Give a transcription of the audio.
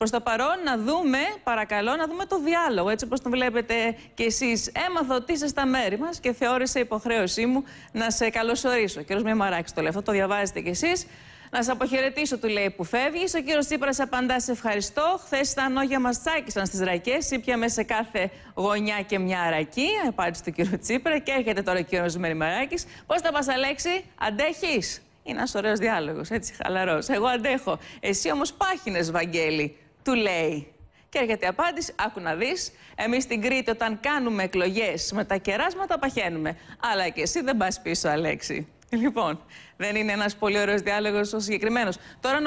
Προ το παρόν, να δούμε, παρακαλώ, να δούμε το διάλογο. Έτσι όπως το βλέπετε κι εσείς, έμαθα ότι είσαι στα μέρη μας και θεώρησε υποχρέωσή μου να σε καλωσορίσω. Κύριο Μημαράκη το λέει αυτό, το διαβάζετε κι εσείς. Να σε αποχαιρετήσω, του λέει που φεύγεις. Ο κύριος Τσίπρας απαντά: Σε ευχαριστώ. Χθες τα νόγια μα τσάκησαν στις ρακές. Ήπιαμε σε κάθε γωνιά και μια ρακή. Απάντησε του κύριο Τσίπρα. Και έρχεται τώρα ο κύριος Μημαράκη. Πώς θα πας, Αλέξη, αντέχεις. Είναι ένας ωραίος διάλογος, έτσι χαλαρός. Εγώ αντέχω. Εσύ όμως πάχινες, Βαγγέλη του λέει. Και έρχεται η απάντηση, άκου να δεις, εμείς στην Κρήτη όταν κάνουμε εκλογές με τα κεράσματα παχαίνουμε. Αλλά και εσύ δεν πας πίσω, Αλέξη. Λοιπόν, δεν είναι ένας πολύ ωραίος διάλογος ο συγκεκριμένος. Τώρα